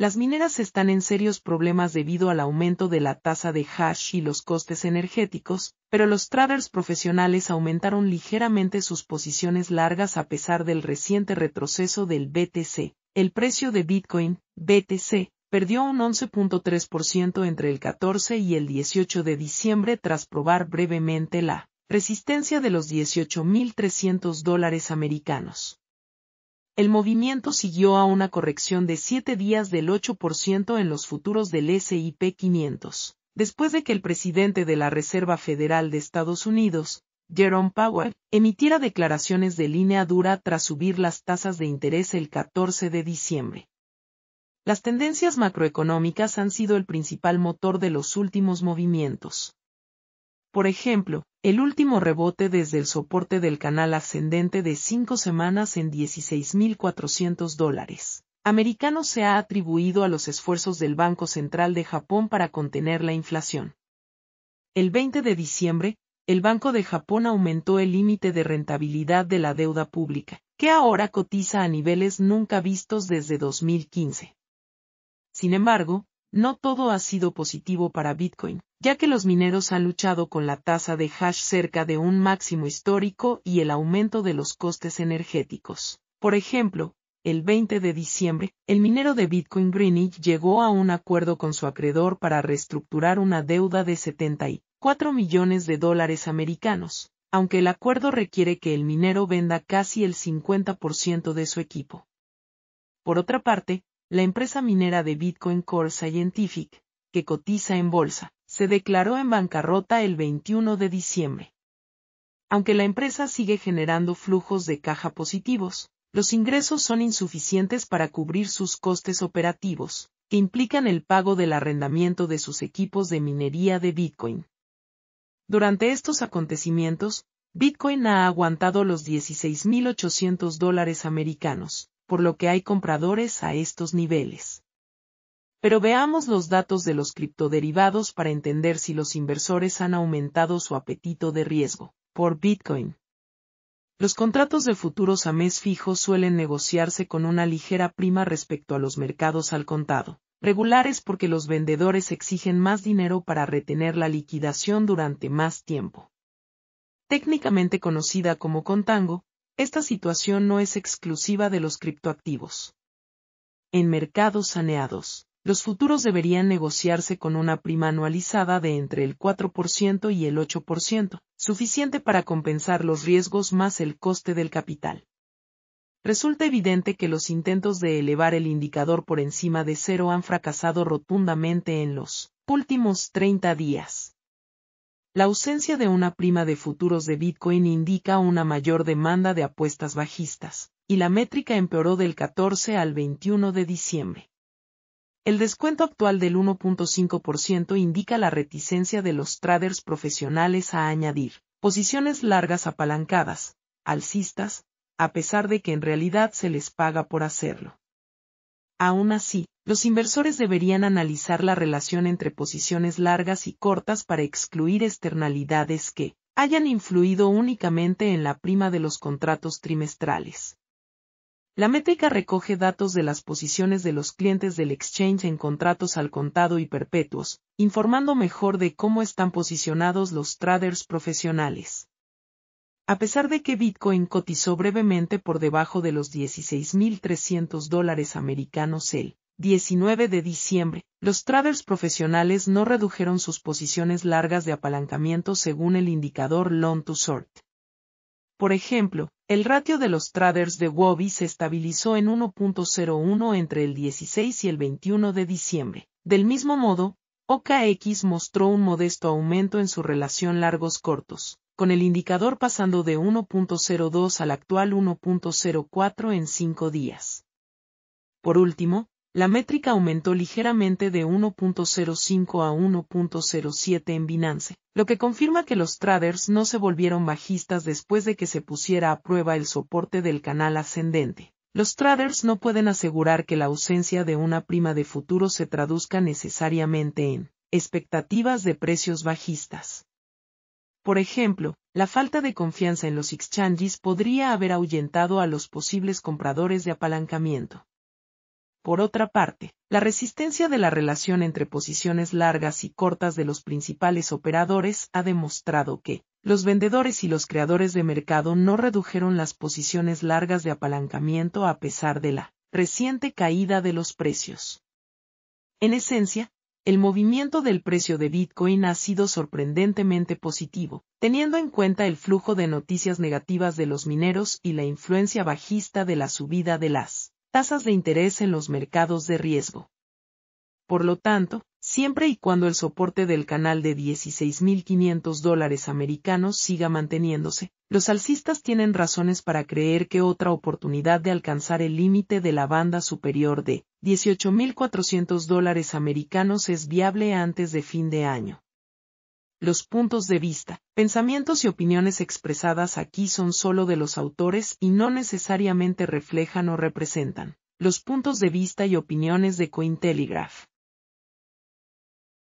Las mineras están en serios problemas debido al aumento de la tasa de hash y los costes energéticos, pero los traders profesionales aumentaron ligeramente sus posiciones largas a pesar del reciente retroceso del BTC. El precio de Bitcoin, BTC, perdió un 11.3% entre el 14 y el 18 de diciembre tras probar brevemente la resistencia de los 18.300 dólares americanos el movimiento siguió a una corrección de 7 días del 8% en los futuros del S&P 500, después de que el presidente de la Reserva Federal de Estados Unidos, Jerome Powell, emitiera declaraciones de línea dura tras subir las tasas de interés el 14 de diciembre. Las tendencias macroeconómicas han sido el principal motor de los últimos movimientos. Por ejemplo, el último rebote desde el soporte del canal ascendente de cinco semanas en 16.400 dólares. Americano se ha atribuido a los esfuerzos del Banco Central de Japón para contener la inflación. El 20 de diciembre, el Banco de Japón aumentó el límite de rentabilidad de la deuda pública, que ahora cotiza a niveles nunca vistos desde 2015. Sin embargo, no todo ha sido positivo para Bitcoin, ya que los mineros han luchado con la tasa de hash cerca de un máximo histórico y el aumento de los costes energéticos. Por ejemplo, el 20 de diciembre, el minero de Bitcoin Greenwich llegó a un acuerdo con su acreedor para reestructurar una deuda de 74 millones de dólares americanos, aunque el acuerdo requiere que el minero venda casi el 50% de su equipo. Por otra parte, la empresa minera de Bitcoin Core Scientific, que cotiza en bolsa, se declaró en bancarrota el 21 de diciembre. Aunque la empresa sigue generando flujos de caja positivos, los ingresos son insuficientes para cubrir sus costes operativos, que implican el pago del arrendamiento de sus equipos de minería de Bitcoin. Durante estos acontecimientos, Bitcoin ha aguantado los 16.800 dólares americanos, por lo que hay compradores a estos niveles. Pero veamos los datos de los criptoderivados para entender si los inversores han aumentado su apetito de riesgo por Bitcoin. Los contratos de futuros a mes fijo suelen negociarse con una ligera prima respecto a los mercados al contado, regulares porque los vendedores exigen más dinero para retener la liquidación durante más tiempo. Técnicamente conocida como contango, esta situación no es exclusiva de los criptoactivos. En mercados saneados, los futuros deberían negociarse con una prima anualizada de entre el 4% y el 8%, suficiente para compensar los riesgos más el coste del capital. Resulta evidente que los intentos de elevar el indicador por encima de cero han fracasado rotundamente en los últimos 30 días. La ausencia de una prima de futuros de Bitcoin indica una mayor demanda de apuestas bajistas, y la métrica empeoró del 14 al 21 de diciembre. El descuento actual del 1.5% indica la reticencia de los traders profesionales a añadir posiciones largas apalancadas, alcistas, a pesar de que en realidad se les paga por hacerlo. Aún así, los inversores deberían analizar la relación entre posiciones largas y cortas para excluir externalidades que hayan influido únicamente en la prima de los contratos trimestrales. La métrica recoge datos de las posiciones de los clientes del exchange en contratos al contado y perpetuos, informando mejor de cómo están posicionados los traders profesionales. A pesar de que Bitcoin cotizó brevemente por debajo de los 16.300 dólares americanos el 19 de diciembre, los traders profesionales no redujeron sus posiciones largas de apalancamiento según el indicador Long to Sort. Por ejemplo, el ratio de los traders de Wobby se estabilizó en 1.01 entre el 16 y el 21 de diciembre. Del mismo modo, OKX mostró un modesto aumento en su relación largos-cortos, con el indicador pasando de 1.02 al actual 1.04 en 5 días. Por último, la métrica aumentó ligeramente de 1.05 a 1.07 en Binance, lo que confirma que los traders no se volvieron bajistas después de que se pusiera a prueba el soporte del canal ascendente. Los traders no pueden asegurar que la ausencia de una prima de futuro se traduzca necesariamente en expectativas de precios bajistas. Por ejemplo, la falta de confianza en los exchanges podría haber ahuyentado a los posibles compradores de apalancamiento. Por otra parte, la resistencia de la relación entre posiciones largas y cortas de los principales operadores ha demostrado que, los vendedores y los creadores de mercado no redujeron las posiciones largas de apalancamiento a pesar de la reciente caída de los precios. En esencia, el movimiento del precio de Bitcoin ha sido sorprendentemente positivo, teniendo en cuenta el flujo de noticias negativas de los mineros y la influencia bajista de la subida de las tasas de interés en los mercados de riesgo. Por lo tanto, siempre y cuando el soporte del canal de 16.500 dólares americanos siga manteniéndose, los alcistas tienen razones para creer que otra oportunidad de alcanzar el límite de la banda superior de 18.400 dólares americanos es viable antes de fin de año los puntos de vista, pensamientos y opiniones expresadas aquí son solo de los autores y no necesariamente reflejan o representan los puntos de vista y opiniones de Cointelegraph.